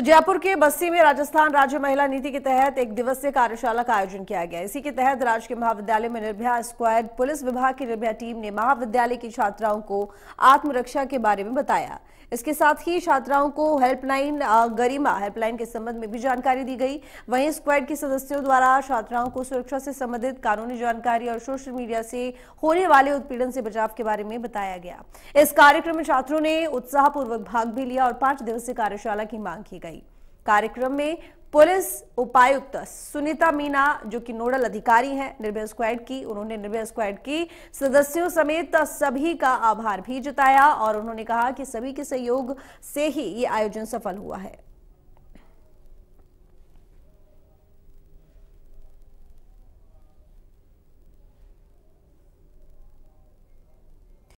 तो जयपुर के बस्ती में राजस्थान राज्य महिला नीति के तहत एक दिवसीय कार्यशाला का आयोजन किया गया इसी के तहत राजकीय महाविद्यालय में निर्भया स्क्वाड पुलिस विभाग की निर्भया टीम ने महाविद्यालय की छात्राओं को आत्मरक्षा के बारे में बताया इसके साथ ही छात्राओं को हेल्पलाइन गरिमा हेल्पलाइन के संबंध में भी जानकारी दी गई वहीं स्क्वाड के सदस्यों द्वारा छात्राओं को सुरक्षा से संबंधित कानूनी जानकारी और सोशल मीडिया से होने वाले उत्पीड़न से बचाव के बारे में बताया गया इस कार्यक्रम में छात्रों ने उत्साहपूर्वक भाग भी लिया और पांच दिवसीय कार्यशाला की मांग की गई गई कार्यक्रम में पुलिस उपायुक्त सुनीता मीना जो कि नोडल अधिकारी हैं निर्भय स्क्वाड की उन्होंने निर्भय स्क्वाड की सदस्यों समेत सभी का आभार भी जताया और उन्होंने कहा कि सभी के सहयोग से ही ये आयोजन सफल हुआ है